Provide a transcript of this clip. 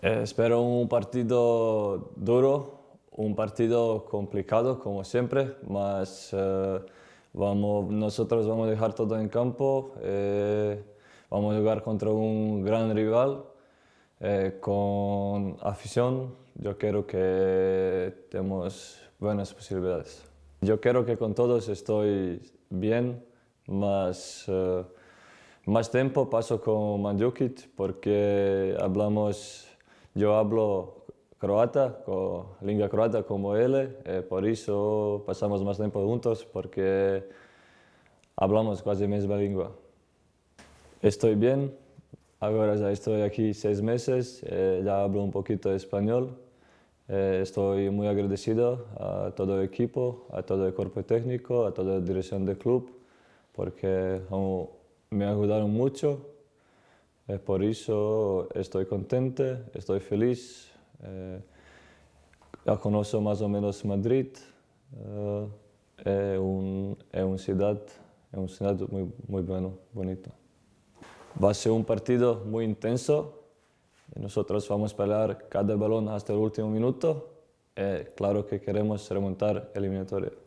Eh, espero un partido duro, un partido complicado como siempre, pero eh, vamos, nosotros vamos a dejar todo en campo, eh, vamos a jugar contra un gran rival con afición. Yo quiero que tenemos buenas posibilidades. Yo quiero que con todos estoy bien, más, más tiempo paso con Mandzukic porque hablamos yo hablo croata, con, lengua croata como él, eh, por eso pasamos más tiempo juntos porque hablamos casi la misma lengua. Estoy bien, ahora ya estoy aquí seis meses, eh, ya hablo un poquito español. Eh, estoy muy agradecido a todo el equipo, a todo el cuerpo técnico, a toda la dirección del club, porque me ayudaron mucho por eso estoy contente, estoy feliz. ya eh, conozco más o menos Madrid. Eh, es, un, es una ciudad, es un ciudad muy, muy bueno, bonita. Va a ser un partido muy intenso. Nosotros vamos a pelear cada balón hasta el último minuto. Eh, claro que queremos remontar eliminatoria.